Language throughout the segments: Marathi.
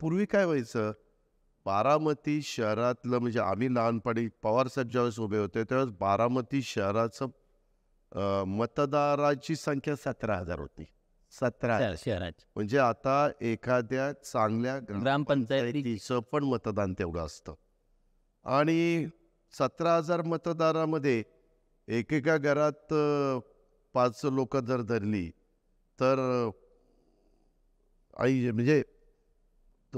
पूर्वी काय व्हायचं बारामती शहरातलं म्हणजे आम्ही लहानपणी पवारसाहेब ज्यावेळेस उभे होते त्यावेळेस बारामती शहराचं मतदाराची संख्या सतरा हजार होती सतरा शहरात म्हणजे आता एखाद्या चांगल्या ग्रामपंचायतीचं पण मतदान तेवढं असतं आणि सतरा हजार मतदारामध्ये एकेका घरात पाच लोक जर धरली तर आई म्हणजे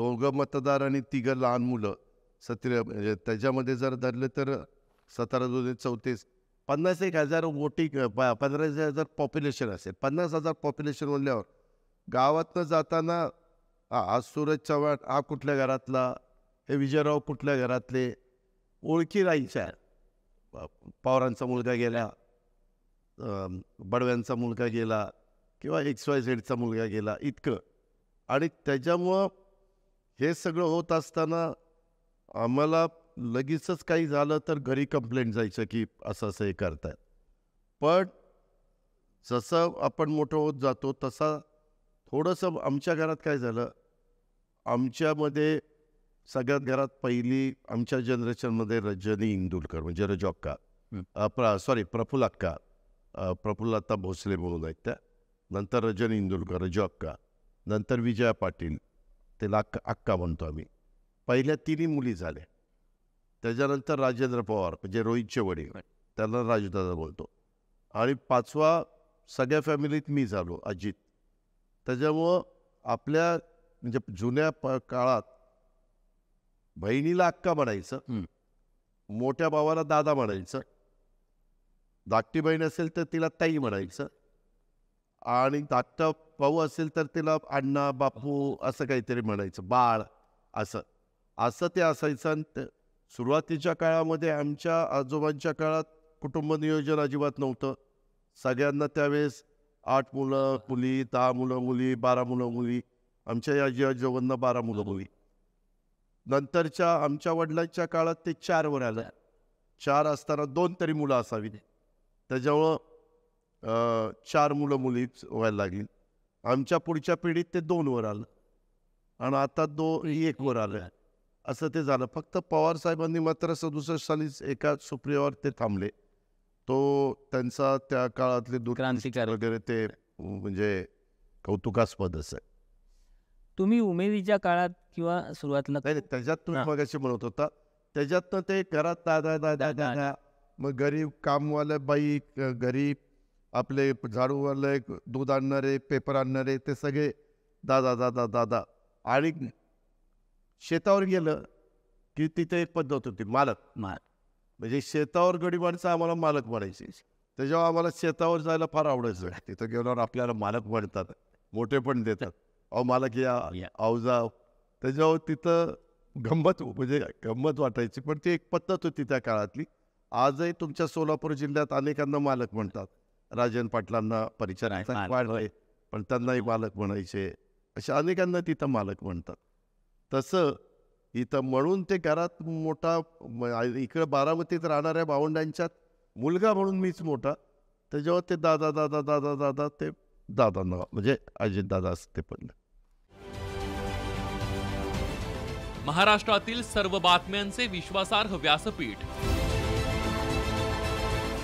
दोघं मतदार आणि तिघं लहान मुलं सत्र म्हणजे त्याच्यामध्ये जर धरलं तर सतरा दोन चौतीस पन्नास एक हजार वोटिंग पन्नास हजार पॉप्युलेशन असेल पन्नास हजार पॉप्युलेशन म्हणल्यावर गावातनं जाताना हा सूरज चव्हाण हा कुठल्या घरातला हे विजयराव कुठल्या घरातले ओळखी राहायच्या पवारांचा मुलगा गेला बडव्यांचा मुलगा गेला किंवा एक्स वाय झेडचा मुलगा गेला इतकं आणि त्याच्यामुळं हे सगळं होत असताना आम्हाला लगेचच काही झालं तर घरी कंप्लेंट जायचं की असं असं हे करताय पण जसं आपण मोठं होत जातो तसा थोडंसं आमच्या घरात काय झालं आमच्यामध्ये सगळ्यात घरात पहिली आमच्या जनरेशनमध्ये रजनी इंदुलकर म्हणजे रजॉक्का प्र सॉरी प्रफुल अक्का आत्ता भोसले म्हणून आहेत त्या नंतर रजनी इंदुलकर रजॉक्का नंतर विजया पाटील त्याला अक्का अक्का म्हणतो आम्ही पहिल्या तिन्ही मुली झाल्या त्याच्यानंतर राजेंद्र पवार म्हणजे रोहितचे वडील त्यांना राजदादा बोलतो आणि पाचवा सगळ्या फॅमिलीत मी झालो अजित त्याच्यामुळं आपल्या म्हणजे जुन्या प काळात बहिणीला अक्का म्हणायचं मोठ्या भावाला दादा म्हणायचं धाकटी बहीण असेल तर तिला ताई म्हणायचं आणि धाकटा पाऊ असेल तर तिला अण्णा बापू असं काहीतरी म्हणायचं बाळ असं असं ते असायचं आणि सुरुवातीच्या काळामध्ये आमच्या आजोबांच्या काळात कुटुंब नियोजन अजिबात नव्हतं सगळ्यांना त्यावेळेस आठ मुलं मुली दहा मुलं मुली बारा मुलं मुली आमच्या आजी आजोबांना बारा मुलं मुली नंतरच्या आमच्या वडिलांच्या काळात ते चारवर आलं चार असताना दोन तरी मुलं असावी त्याच्यामुळं चार मुलं मुलीच व्हायला लागली आमच्या पुढच्या पिढीत ते दोन वर आलं आणि आता दो वर आलं असं ते झालं फक्त पवार साहेबांनी मात्र सदुसष्ट सालीच एका सुप्रियावर ते थांबले तो त्यांचा त्या काळातले दुर्क्रांतिकार वगैरे ते म्हणजे कौतुकास्पदच आहे तुम्ही उमेदीच्या काळात किंवा सुरुवातीला त्याच्यात तुम्ही मगाशी म्हणत होता त्याच्यातनं ते घरात दादा दादा दादा मग गरीब कामवाल्या बाई गरीब आपले झाडूवाले दूध आणणारे पेपर आणणारे ते सगळे दादा दादा दादा आणि शेतावर गेलं की तिथे एक पद्धत होती मालक मालक म्हणजे शेतावर गडी माणसं आम्हाला मालक म्हणायचे त्याच्यावर आम्हाला शेतावर जायला फार आवडायचं तिथं गेल्यावर आपल्याला मालक म्हणतात मोठे पण देतात अहो मालक या अवजाव त्याच्यावर तिथं गंमत म्हणजे गंमत वाटायची पण ती एक पद्धत होती त्या काळातली आजही तुमच्या सोलापूर जिल्ह्यात अनेकांना मालक म्हणतात राजन पाटलांना परिचय वाढले पण त्यांनाही मालक म्हणायचे अशा अनेकांना तिथं मालक म्हणतात तसं इथं म्हणून ते घरात मोठा इकडं बारामतीत राहणाऱ्या भावंडांच्यात मुलगा म्हणून मीच मोठा त्याच्यावर ते दादा दादा दादा दादा ते दादा नाव म्हणजे अजित दादा असते पण महाराष्ट्रातील सर्व बातम्यांचे विश्वासार्ह व्यासपीठ